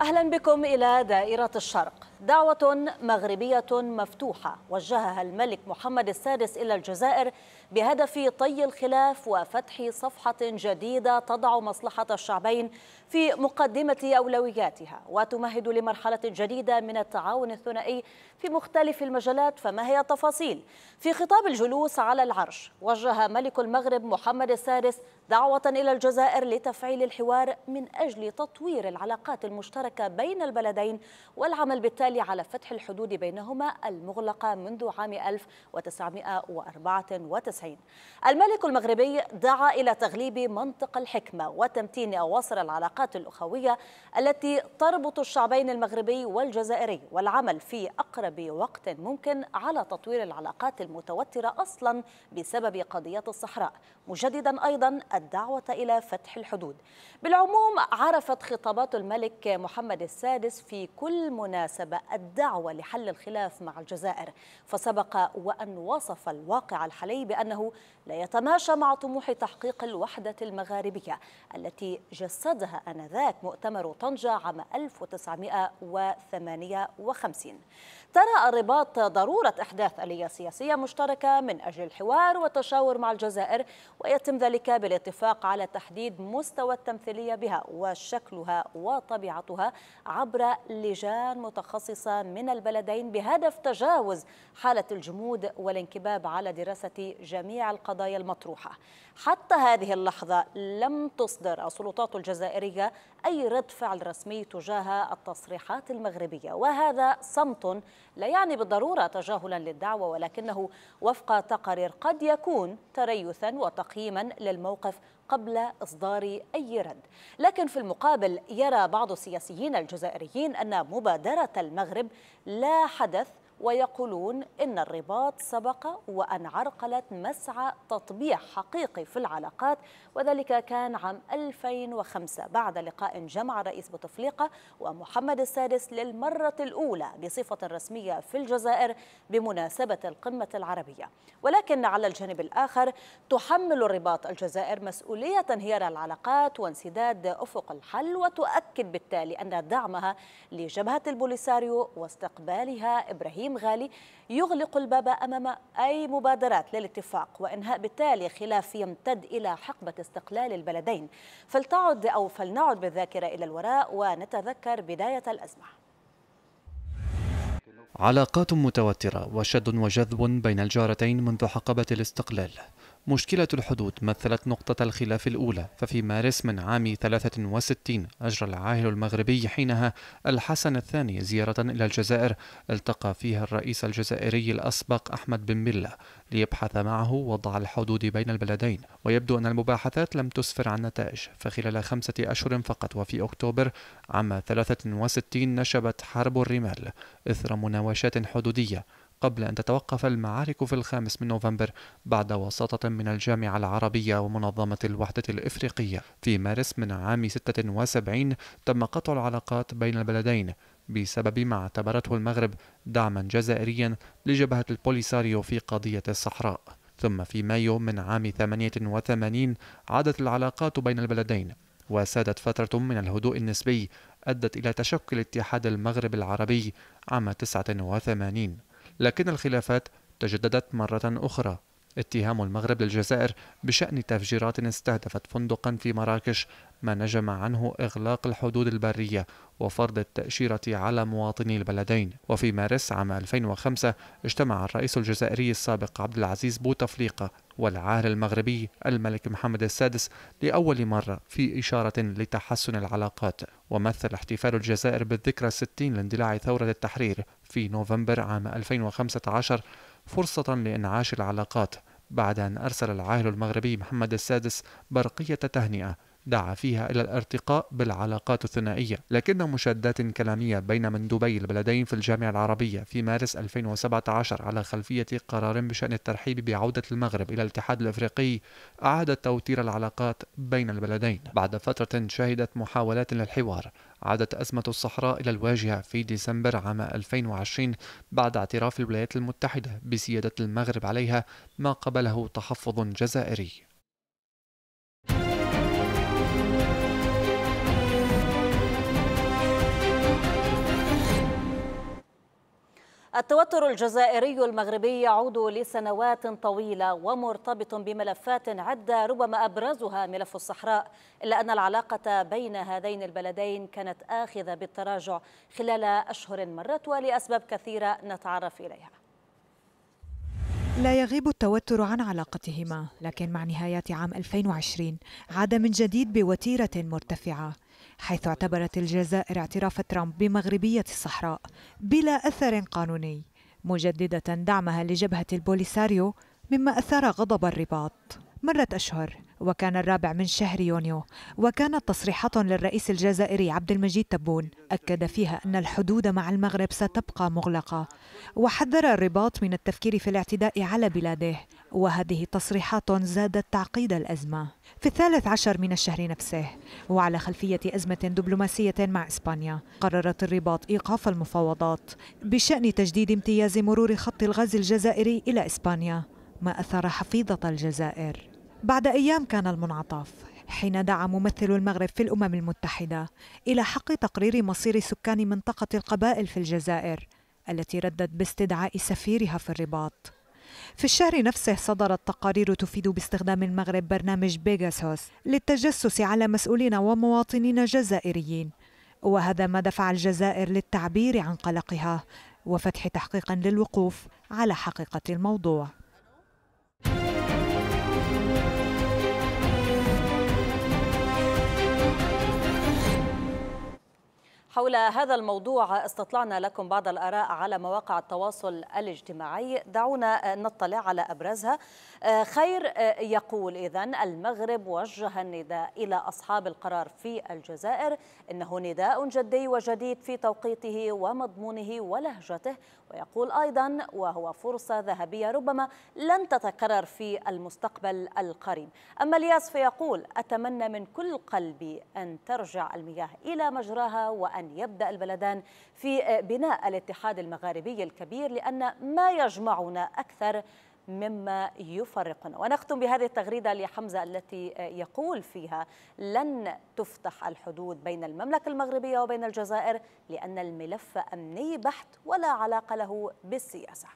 أهلا بكم إلى دائرة الشرق دعوة مغربية مفتوحة وجهها الملك محمد السادس إلى الجزائر بهدف طي الخلاف وفتح صفحة جديدة تضع مصلحة الشعبين في مقدمة أولوياتها وتمهد لمرحلة جديدة من التعاون الثنائي في مختلف المجالات فما هي التفاصيل؟ في خطاب الجلوس على العرش وجه ملك المغرب محمد السادس دعوة إلى الجزائر لتفعيل الحوار من أجل تطوير العلاقات المشتركة بين البلدين والعمل بالتالي على فتح الحدود بينهما المغلقة منذ عام 1994 الملك المغربي دعا إلى تغليب منطق الحكمة وتمتين أواصر العلاقات العلاقات الأخوية التي تربط الشعبين المغربي والجزائري والعمل في أقرب وقت ممكن على تطوير العلاقات المتوترة أصلا بسبب قضية الصحراء مجددا أيضا الدعوة إلى فتح الحدود بالعموم عرفت خطابات الملك محمد السادس في كل مناسبة الدعوة لحل الخلاف مع الجزائر فسبق وأن وصف الواقع الحالي بأنه لا يتماشى مع طموح تحقيق الوحدة المغاربية التي جسدها آنذاك مؤتمر طنجة عام 1958 ترى الرباط ضرورة إحداث آلية سياسية مشتركة من أجل الحوار والتشاور مع الجزائر ويتم ذلك بالاتفاق على تحديد مستوى التمثيلية بها وشكلها وطبيعتها عبر لجان متخصصة من البلدين بهدف تجاوز حالة الجمود والانكباب على دراسة جميع القضايا المطروحة حتى هذه اللحظة لم تصدر السلطات الجزائرية الدولية أي رد فعل رسمي تجاه التصريحات المغربية وهذا صمت لا يعني بالضرورة تجاهلا للدعوة ولكنه وفق تقارير قد يكون تريثا وتقييما للموقف قبل إصدار أي رد لكن في المقابل يرى بعض السياسيين الجزائريين أن مبادرة المغرب لا حدث ويقولون إن الرباط سبق وأن عرقلت مسعى تطبيع حقيقي في العلاقات وذلك كان عام 2005 بعد لقاء جمع رئيس بوتفليقة ومحمد السادس للمرة الأولى بصفة رسمية في الجزائر بمناسبة القمة العربية ولكن على الجانب الآخر تحمل الرباط الجزائر مسؤولية تنهيار العلاقات وانسداد أفق الحل وتؤكد بالتالي أن دعمها لجبهة البوليساريو واستقبالها إبراهيم ابراهيم غالي يغلق الباب امام اي مبادرات للاتفاق وانهاء بالتالي خلاف يمتد الى حقبه استقلال البلدين فلتعد او فلنعد بالذاكره الى الوراء ونتذكر بدايه الازمه. علاقات متوتره وشد وجذب بين الجارتين منذ حقبه الاستقلال مشكلة الحدود مثلت نقطة الخلاف الأولى ففي مارس من عام 63 أجرى العاهل المغربي حينها الحسن الثاني زيارة إلى الجزائر التقى فيها الرئيس الجزائري الأسبق أحمد بن ملة ليبحث معه وضع الحدود بين البلدين ويبدو أن المباحثات لم تسفر عن نتائج فخلال خمسة أشهر فقط وفي أكتوبر عام 63 نشبت حرب الرمال إثر مناوشات حدودية قبل أن تتوقف المعارك في الخامس من نوفمبر بعد وساطة من الجامعة العربية ومنظمة الوحدة الإفريقية في مارس من عام 76 تم قطع العلاقات بين البلدين بسبب ما اعتبرته المغرب دعما جزائريا لجبهة البوليساريو في قضية الصحراء ثم في مايو من عام 88 عادت العلاقات بين البلدين وسادت فترة من الهدوء النسبي أدت إلى تشكل اتحاد المغرب العربي عام 89 لكن الخلافات تجددت مرة أخرى اتهام المغرب للجزائر بشأن تفجيرات استهدفت فندقا في مراكش ما نجم عنه إغلاق الحدود البرية وفرض التأشيرة على مواطني البلدين وفي مارس عام 2005 اجتمع الرئيس الجزائري السابق عبد العزيز بوتفليقة والعاهل المغربي الملك محمد السادس لأول مرة في إشارة لتحسن العلاقات ومثل احتفال الجزائر بالذكرى الستين لاندلاع ثورة التحرير في نوفمبر عام 2015 فرصة لإنعاش العلاقات بعد أن أرسل العاهل المغربي محمد السادس برقية تهنئة دعا فيها إلى الارتقاء بالعلاقات الثنائية لكن مشادات كلامية بين مندوبي البلدين في الجامعة العربية في مارس 2017 على خلفية قرار بشأن الترحيب بعودة المغرب إلى الاتحاد الأفريقي أعاد توتير العلاقات بين البلدين بعد فترة شهدت محاولات للحوار عادت أزمة الصحراء إلى الواجهة في ديسمبر عام 2020 بعد اعتراف الولايات المتحدة بسيادة المغرب عليها ما قبله تحفظ جزائري التوتر الجزائري المغربي يعود لسنوات طويلة ومرتبط بملفات عدة ربما أبرزها ملف الصحراء إلا أن العلاقة بين هذين البلدين كانت آخذة بالتراجع خلال أشهر مرت ولأسباب كثيرة نتعرف إليها لا يغيب التوتر عن علاقتهما لكن مع نهايات عام 2020 عاد من جديد بوتيرة مرتفعة حيث اعتبرت الجزائر اعتراف ترامب بمغربية الصحراء بلا أثر قانوني مجددة دعمها لجبهة البوليساريو مما أثار غضب الرباط مرت أشهر وكان الرابع من شهر يونيو وكانت تصريحات للرئيس الجزائري عبد المجيد تبون أكد فيها أن الحدود مع المغرب ستبقى مغلقة وحذر الرباط من التفكير في الاعتداء على بلاده وهذه تصريحات زادت تعقيد الأزمة في الثالث عشر من الشهر نفسه وعلى خلفية أزمة دبلوماسية مع إسبانيا قررت الرباط إيقاف المفاوضات بشأن تجديد امتياز مرور خط الغاز الجزائري إلى إسبانيا ما أثار حفيظة الجزائر بعد أيام كان المنعطف حين دعا ممثل المغرب في الأمم المتحدة إلى حق تقرير مصير سكان منطقة القبائل في الجزائر التي ردت باستدعاء سفيرها في الرباط في الشهر نفسه صدرت تقارير تفيد باستخدام المغرب برنامج بيجاسوس للتجسس على مسؤولين ومواطنين جزائريين وهذا ما دفع الجزائر للتعبير عن قلقها وفتح تحقيق للوقوف على حقيقة الموضوع حول هذا الموضوع استطلعنا لكم بعض الآراء على مواقع التواصل الاجتماعي دعونا نطلع على أبرزها آه، خير آه، يقول إذا المغرب وجه النداء إلى أصحاب القرار في الجزائر إنه نداء جدي وجديد في توقيته ومضمونه ولهجته ويقول أيضا وهو فرصة ذهبية ربما لن تتكرر في المستقبل القريب أما الياس فيقول أتمنى من كل قلبي أن ترجع المياه إلى مجراها وأن يبدأ البلدان في آه، بناء الاتحاد المغاربي الكبير لأن ما يجمعنا أكثر مما يفرقنا ونختم بهذه التغريدة لحمزة التي يقول فيها لن تفتح الحدود بين المملكة المغربية وبين الجزائر لأن الملف أمني بحت ولا علاقة له بالسياسة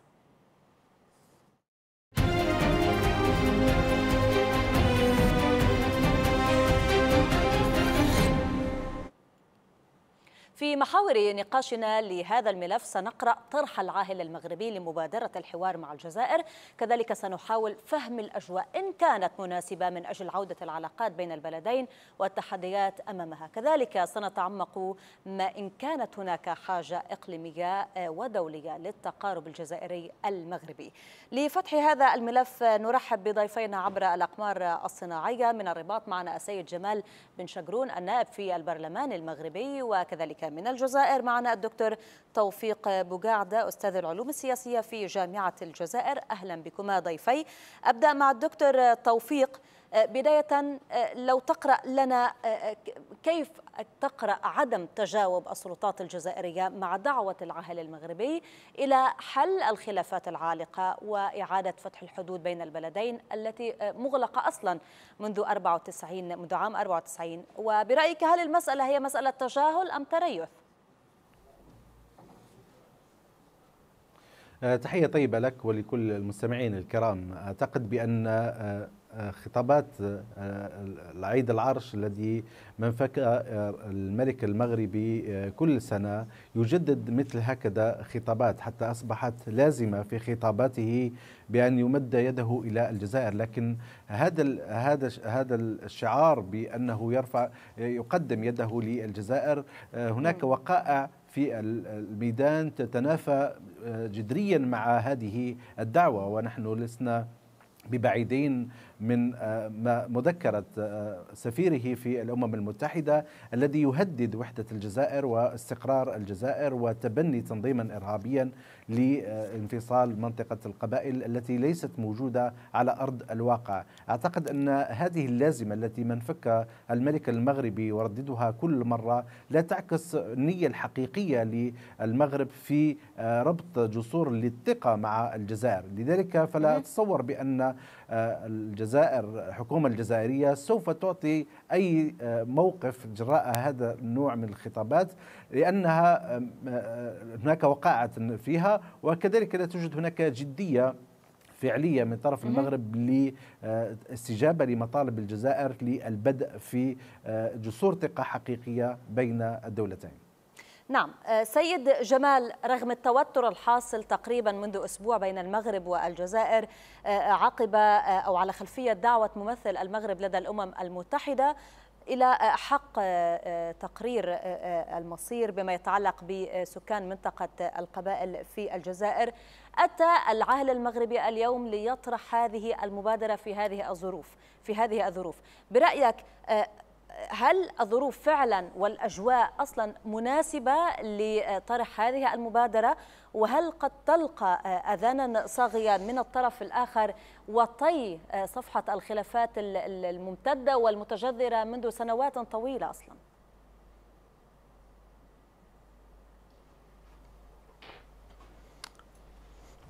في محاور نقاشنا لهذا الملف سنقرأ طرح العاهل المغربي لمبادرة الحوار مع الجزائر كذلك سنحاول فهم الأجواء إن كانت مناسبة من أجل عودة العلاقات بين البلدين والتحديات أمامها كذلك سنتعمق ما إن كانت هناك حاجة إقليمية آه، ودولية للتقارب الجزائري المغربي لفتح هذا الملف نرحب بضيفينا عبر الأقمار الصناعية من الرباط معنا السيد جمال بن شجرون النائب في البرلمان المغربي وكذلك من الجزائر معنا الدكتور توفيق بوجعدة أستاذ العلوم السياسية في جامعة الجزائر أهلا بكما ضيفي أبدأ مع الدكتور توفيق آه، بداية آه، لو تقرأ لنا آه، كيف تقرأ عدم تجاوب السلطات الجزائرية مع دعوة العهل المغربي إلى حل الخلافات العالقة وإعادة فتح الحدود بين البلدين التي مغلقة أصلا منذ 94 منذ عام 94 وبرأيك هل المسألة هي مسألة تجاهل أم تريث؟ تحية طيبة لك ولكل المستمعين الكرام أعتقد بأن آه، خطابات آه، آه، العيد العرش الذي منفك الملك المغربي كل سنة يجدد مثل هكذا خطابات حتى أصبحت لازمة في خطاباته بأن يمد يده إلى الجزائر لكن هذا هذا هذا الشعار بأنه يرفع يقدم يده للجزائر هناك وقائع في الميدان تتنافى جدريا مع هذه الدعوة ونحن لسنا ببعيدين من آه، مذكرة آه، سفيره في الأمم المتحدة الذي يهدد وحدة الجزائر واستقرار الجزائر وتبني تنظيما إرهابيا لانفصال منطقة القبائل التي ليست موجودة على أرض الواقع أعتقد أن هذه اللازمة التي من فك الملك المغربي ورددها كل مرة لا تعكس النية الحقيقية للمغرب في آه، ربط جسور للثقة مع الجزائر لذلك فلا أتصور بأن الجزائر الحكومة الجزائرية سوف تعطي أي آه، موقف جراء هذا النوع من الخطابات لأنها آه، هناك وقاعة فيها وكذلك لا توجد هناك جدية فعلية من طرف المغرب لاستجابة آه، لمطالب الجزائر للبدء في جسور ثقة حقيقية بين الدولتين نعم آه، سيد جمال رغم التوتر الحاصل تقريبا منذ أسبوع بين المغرب والجزائر آه، آه، عقب أو على خلفية دعوة ممثل المغرب لدى الأمم المتحدة إلى حق تقرير المصير بما يتعلق بسكان منطقة القبائل في الجزائر أتى العهل المغربي اليوم ليطرح هذه المبادرة في هذه الظروف في هذه الظروف برأيك هل الظروف فعلا والأجواء أصلا مناسبة لطرح هذه المبادرة وهل قد تلقى أذانا صاغيا من الطرف الآخر وطي صفحة الخلافات الممتدة والمتجذرة منذ سنوات طويلة أصلا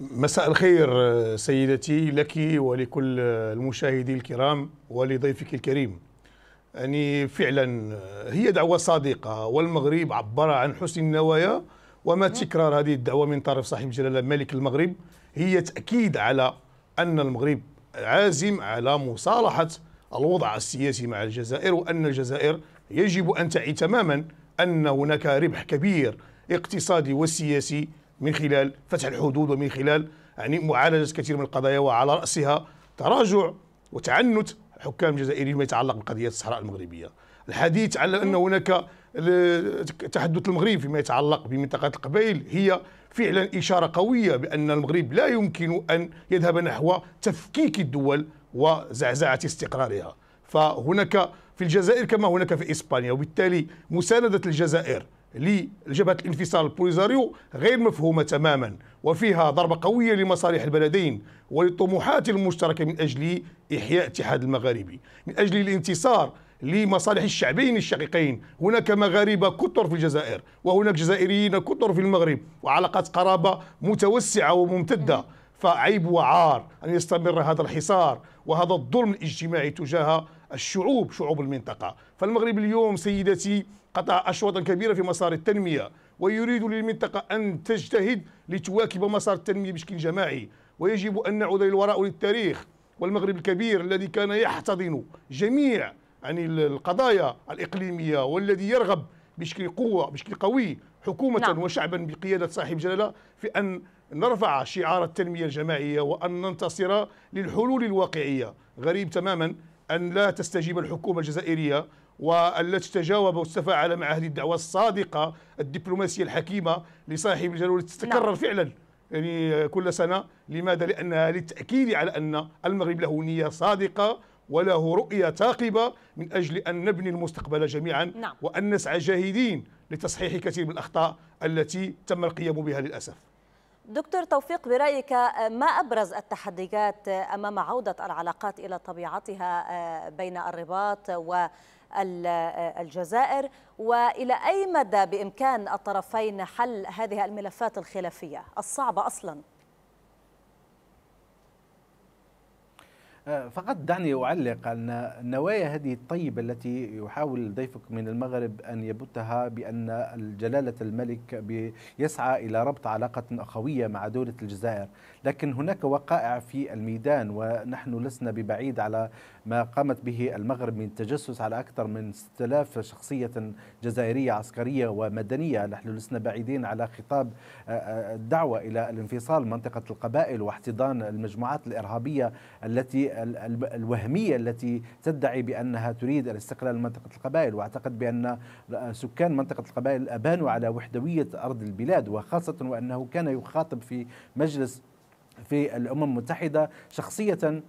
مساء الخير سيدتي لك ولكل المشاهدين الكرام ولضيفك الكريم يعني فعلا هي دعوة صادقة والمغرب عبر عن حسن النوايا وما تكرار هذه الدعوة من طرف صاحب الجلالة ملك المغرب هي تأكيد على أن المغرب عازم على مصالحة الوضع السياسي مع الجزائر وأن الجزائر يجب أن تعي تماما أن هناك ربح كبير اقتصادي وسياسي من خلال فتح الحدود ومن خلال يعني معالجة كثير من القضايا وعلى رأسها تراجع وتعنت حكام جزائريين ما يتعلق بقضيه الصحراء المغربيه الحديث على ان هناك تحدث المغرب فيما يتعلق بمنطقه القبائل هي فعلا اشاره قويه بان المغرب لا يمكن ان يذهب نحو تفكيك الدول وزعزعه استقرارها فهناك في الجزائر كما هناك في اسبانيا وبالتالي مسانده الجزائر لجبهة الانفصال البوليزاريو غير مفهومة تماما وفيها ضربة قوية لمصالح البلدين وللطموحات المشتركة من أجل إحياء الاتحاد المغاربي من أجل الانتصار لمصالح الشعبين الشقيقين هناك مغاربة كثر في الجزائر وهناك جزائريين كثر في المغرب وعلاقات قرابة متوسعة وممتدة فعيب وعار أن يستمر هذا الحصار وهذا الظلم الاجتماعي تجاه الشعوب شعوب المنطقة فالمغرب اليوم سيدتي قطع أشواطا كبيرة في مسار التنمية ويريد للمنطقة أن تجتهد لتواكب مسار التنمية بشكل جماعي ويجب أن نعود للوراء للتاريخ والمغرب الكبير الذي كان يحتضن جميع يعني القضايا الإقليمية والذي يرغب بشكل قوة بشكل قوي حكومة نعم. وشعبا بقيادة صاحب جلالة في أن نرفع شعار التنمية الجماعية وأن ننتصر للحلول الواقعية غريب تماما أن لا تستجيب الحكومة الجزائرية والتي تجاوب واستفاعل مع هذه الدعوة الصادقة الدبلوماسية الحكيمة لصاحب الجلالة والتي تتكرر نعم. فعلا يعني كل سنة لماذا؟ لأنها للتأكيد على أن المغرب له نية صادقة وله رؤية ثاقبة من أجل أن نبني المستقبل جميعا نعم. وأن نسعى جاهدين لتصحيح كثير من الأخطاء التي تم القيام بها للأسف دكتور توفيق برأيك ما أبرز التحديات أمام عودة العلاقات إلى طبيعتها آه، بين الرباط و الجزائر والى اي مدى بامكان الطرفين حل هذه الملفات الخلافيه الصعبه اصلا؟ أه، فقط دعني أعلق أن النوايا هذه الطيبة التي يحاول ضيفك من المغرب أن يبثها بأن جلالة الملك يسعى إلى ربط علاقة أخوية مع دولة الجزائر لكن هناك وقائع في الميدان ونحن لسنا ببعيد على ما قامت به المغرب من تجسس على أكثر من 6000 شخصية جزائرية عسكرية ومدنية نحن لسنا بعيدين على خطاب آه، آه، الدعوة إلى الانفصال منطقة القبائل واحتضان المجموعات الإرهابية التي الوهمية التي تدعي بأنها تريد الاستقلال منطقة القبائل وأعتقد بأن آه، سكان منطقة القبائل أبانوا على وحدوية أرض البلاد وخاصة وأنه كان يخاطب في مجلس في الامم المتحده شخصيه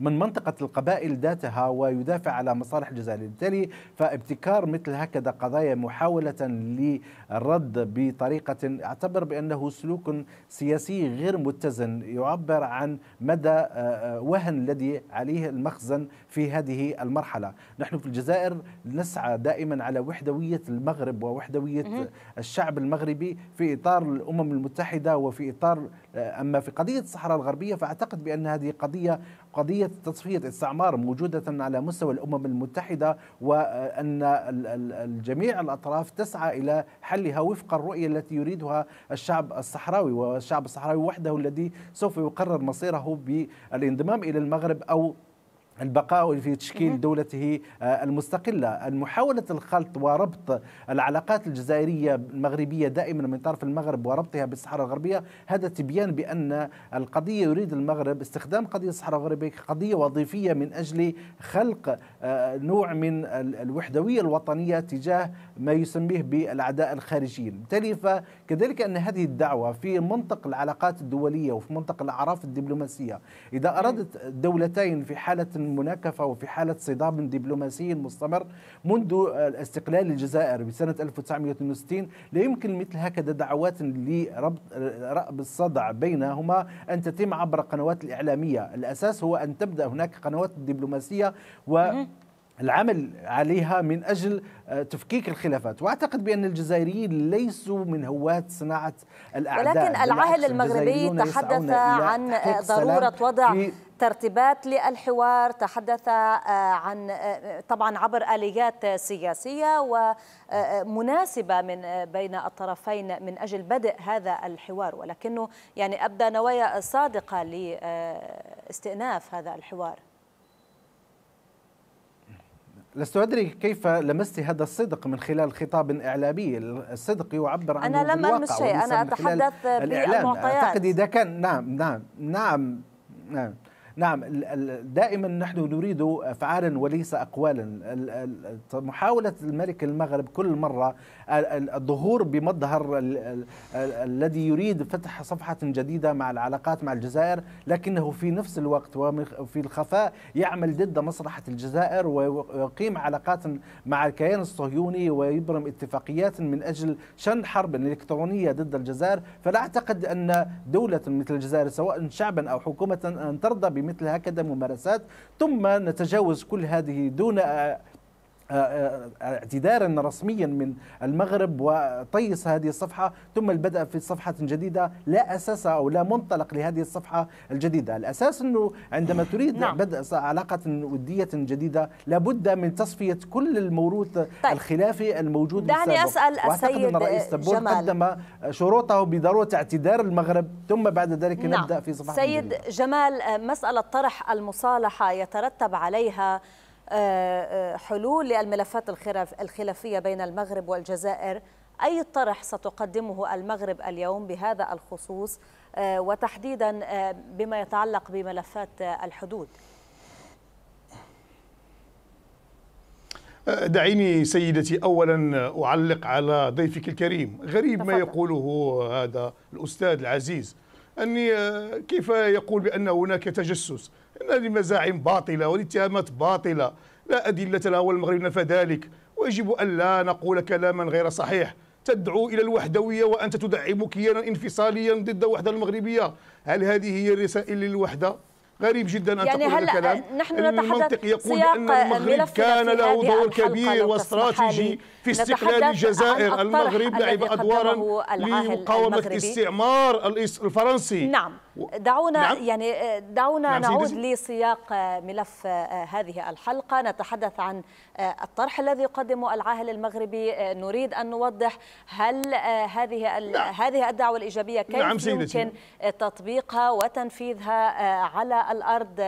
من منطقة القبائل ذاتها ويدافع على مصالح الجزائر بالتالي فابتكار مثل هكذا قضايا محاولة للرد بطريقة اعتبر بأنه سلوك سياسي غير متزن يعبر عن مدى آه، آه، وهن الذي عليه المخزن في هذه المرحلة نحن في الجزائر نسعى دائما على وحدوية المغرب ووحدوية الشعب المغربي في إطار الأمم المتحدة وفي إطار أما في قضية الصحراء الغربية فأعتقد بأن هذه قضية قضية تصفية استعمار موجودة على مستوى الأمم المتحدة وأن الجميع الأطراف تسعى إلى حلها وفق الرؤية التي يريدها الشعب الصحراوي والشعب الصحراوي وحده الذي سوف يقرر مصيره بالانضمام إلى المغرب أو البقاء في تشكيل دولته آه، المستقلة محاولة الخلط وربط العلاقات الجزائرية المغربية دائما من طرف المغرب وربطها بالصحراء الغربية هذا تبيان بأن القضية يريد المغرب استخدام قضية الصحراء الغربية كقضية وظيفية من أجل خلق آه، نوع من الوحدوية الوطنية تجاه ما يسميه بالأعداء الخارجيين بالتالي فكذلك أن هذه الدعوة في منطق العلاقات الدولية وفي منطق الأعراف الدبلوماسية إذا ارادت دولتين في حالة مناكفة وفي حالة صدام دبلوماسي مستمر منذ استقلال الجزائر بسنة 1962 لا يمكن مثل هكذا دعوات لربط رأب الصدع بينهما أن تتم عبر قنوات الإعلامية الأساس هو أن تبدأ هناك قنوات دبلوماسية و العمل عليها من اجل آه، تفكيك الخلافات، واعتقد بان الجزائريين ليسوا من هواة صناعه الاعداء ولكن العاهل المغربي تحدث عن ضروره وضع ترتيبات للحوار تحدث آه، عن آه، طبعا عبر اليات سياسيه ومناسبه من بين الطرفين من اجل بدء هذا الحوار ولكنه يعني ابدى نوايا صادقه لاستئناف هذا الحوار لست أدري كيف لمست هذا الصدق من خلال خطاب إعلامي الصدق يعبر عن الواقع أنا لم ألمس شيء أنا أتحدث بالمعطيات أعتقد إذا كان نعم نعم نعم نعم نعم دائما نحن نريد افعالا وليس اقوالا محاوله الملك المغرب كل مره الظهور بمظهر الذي يريد فتح صفحة جديدة مع العلاقات مع الجزائر لكنه في نفس الوقت وفي الخفاء يعمل ضد مصلحة الجزائر ويقيم علاقات مع الكيان الصهيوني ويبرم اتفاقيات من أجل شن حرب إلكترونية ضد الجزائر فلا أعتقد أن دولة مثل الجزائر سواء شعبا أو حكومة أن ترضى بمثل هكذا ممارسات ثم نتجاوز كل هذه دون آه، آه، آه، اعتذارا رسميا من المغرب وطيس هذه الصفحة ثم البدء في صفحة جديدة لا أساس أو لا منطلق لهذه الصفحة الجديدة الأساس أنه عندما تريد نعم. بدء علاقة ودية جديدة لابد من تصفية كل الموروث طيب. الخلافي الموجود دعني أسأل السيد أن رئيس جمال. قدم شروطه بضرورة اعتذار المغرب ثم بعد ذلك نعم. نبدأ في صفحة سيد جديدة. جمال مسألة طرح المصالحة يترتب عليها حلول للملفات الخلافية بين المغرب والجزائر أي طرح ستقدمه المغرب اليوم بهذا الخصوص آه، وتحديدا آه، بما يتعلق بملفات آه، الحدود دعيني سيدتي اولا اعلق على ضيفك الكريم غريب تفضل. ما يقوله هذا الاستاذ العزيز اني كيف يقول بان هناك تجسس أن هذه باطلة والاتهامات باطلة لا أدلة لها والمغرب نفى ذلك ويجب أن لا نقول كلاما غير صحيح تدعو إلى الوحدوية وأنت تدعم كيانا انفصاليا ضد الوحدة المغربية هل هذه هي الرسائل للوحدة؟ غريب جدا ان يعني تقول هذا الكلام نحن المنطق يقول ان المغرب كان له دور كبير واستراتيجي في استقلال الجزائر المغرب لعب ادوارا لمقاومه الاستعمار الفرنسي نعم دعونا نعم. يعني آه، دعونا نعم نعود لسياق آه، ملف آه، هذه الحلقه نتحدث عن الطرح الذي يقدمه العاهل المغربي نريد ان نوضح هل هذه نعم. هذه الدعوه الايجابيه كيف نعم يمكن تطبيقها وتنفيذها على الارض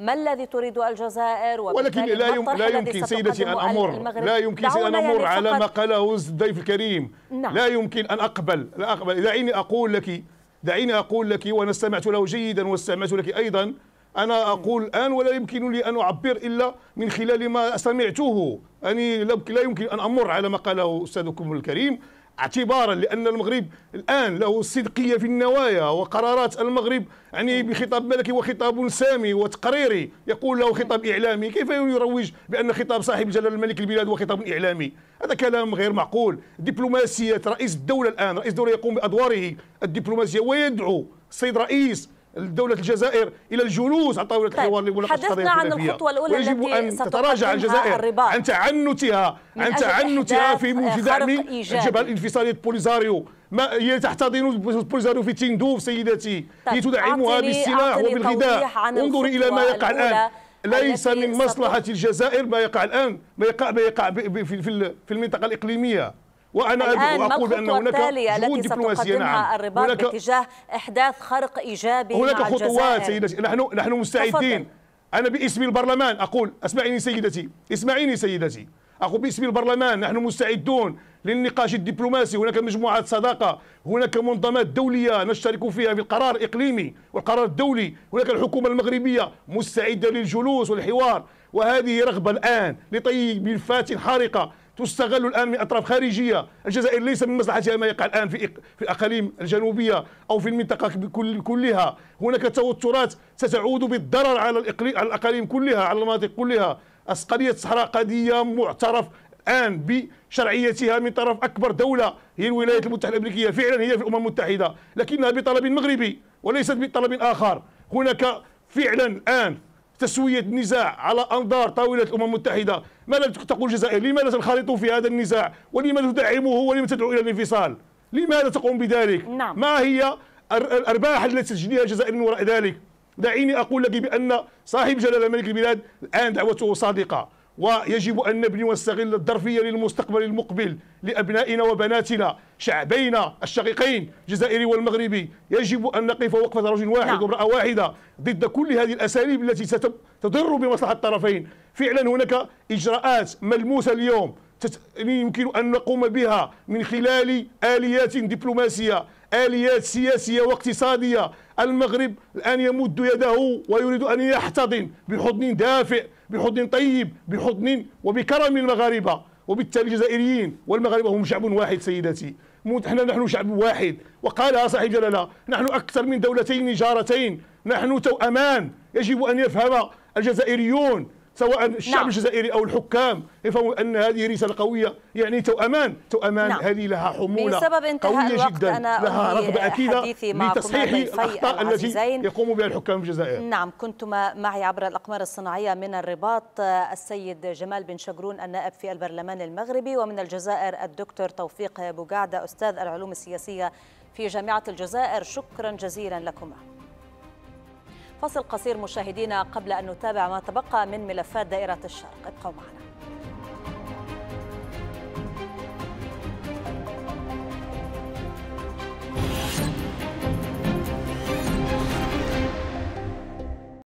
ما الذي تريد الجزائر ولكن لا, يم... لا يمكن سيدتي ان امر لا يمكن ان امر يعني على ما قاله الضيف الكريم نعم. لا يمكن ان اقبل لا اقبل دعيني اقول لك دعيني أقول لك وأنا استمعت له جيدا واستمعت لك أيضا أنا أقول الآن ولا يمكن لي أن أعبر إلا من خلال ما سمعته أني لا يمكن أن أمر على ما قاله أستاذكم الكريم اعتبارا لان المغرب الان له صدقيه في النوايا وقرارات المغرب يعني بخطاب ملكي وخطاب سامي وتقريري يقول له خطاب اعلامي كيف يروج بان خطاب صاحب جلاله الملك البلاد هو خطاب اعلامي هذا كلام غير معقول دبلوماسيه رئيس الدوله الان رئيس الدوله يقوم بادواره الدبلوماسيه ويدعو السيد رئيس دولة الجزائر إلى الجلوس على طاولة طيب. الحوار لمناقشة حدثنا عن الخطوة الأولى التي أن تتراجع الجزائر عن تعنتها عن تعنتها في, في دعم الجبهة الانفصالية بوليزاريو ما هي تحتضن بوليزاريو في تندوف سيدتي طيب. هي تدعمها بالسلاح وبالغذاء انظري إلى ما يقع الآن ليس من مصلحة الجزائر ما يقع الآن ما يقع ما يقع في المنطقة الإقليمية وانا الآن اقول بان هناك جهود دبلوماسيه نعم الرباط هناك باتجاه احداث خرق ايجابي هناك خطوات سيدتي نحن نحن مستعدين انا باسم البرلمان اقول اسمعيني سيدتي اسمعيني سيدتي اقول باسم البرلمان نحن مستعدون للنقاش الدبلوماسي هناك مجموعة صداقة هناك منظمات دولية نشترك فيها في القرار الإقليمي والقرار الدولي هناك الحكومة المغربية مستعدة للجلوس والحوار وهذه رغبة الآن لطي ملفات حارقة تستغل الآن من أطراف خارجية الجزائر ليس من مصلحتها ما يقع الآن في, في الأقاليم الجنوبية أو في المنطقة بكل كلها هناك توترات ستعود بالضرر على الإقليم على الأقاليم كلها على المناطق كلها قضية الصحراء قضية معترف الآن بشرعيتها من طرف أكبر دولة هي الولايات المتحدة الأمريكية فعلا هي في الأمم المتحدة لكنها بطلب مغربي وليست بطلب آخر هناك فعلا الآن تسوية نزاع على أنظار طاولة الأمم المتحدة ما لم تقول الجزائر لماذا تنخرط في هذا النزاع ولماذا تدعمه ولماذا تدعو إلى الانفصال لماذا تقوم بذلك نعم. ما هي الأرباح التي تجنيها الجزائر من وراء ذلك دعيني أقول لك بأن صاحب جلالة ملك البلاد الآن دعوته صادقة ويجب أن نبني ونستغل الظرفية للمستقبل المقبل لأبنائنا وبناتنا شعبينا الشقيقين الجزائري والمغربي يجب أن نقف وقفة رجل واحد نعم. وامرأة واحدة ضد كل هذه الأساليب التي ستضر بمصلحة الطرفين فعلا هناك إجراءات ملموسة اليوم يمكن أن نقوم بها من خلال آليات دبلوماسية آليات سياسية واقتصادية المغرب الآن يمد يده ويريد أن يحتضن بحضن دافئ بحضن طيب بحضن وبكرم المغاربة وبالتالي الجزائريين والمغاربة هم شعب واحد سيدتي نحن نحن شعب واحد وقالها صاحب جلالة نحن أكثر من دولتين جارتين نحن توأمان يجب أن يفهم الجزائريون سواء الشعب نعم. الجزائري او الحكام يفهموا ان هذه رساله قويه يعني تؤمان تؤمان نعم. هذه لها حموله بسبب انتهاء قويه الوقت جدا أنا لها رغبه اكيده لتصحيح الاخطاء التي يقوم بها الحكام في الجزائر نعم كنتما معي عبر الاقمار الصناعيه من الرباط السيد جمال بن شجرون النائب في البرلمان المغربي ومن الجزائر الدكتور توفيق بوقعده استاذ العلوم السياسيه في جامعه الجزائر شكرا جزيلا لكما فصل قصير مشاهدينا قبل أن نتابع ما تبقى من ملفات دائرة الشرق ابقوا معنا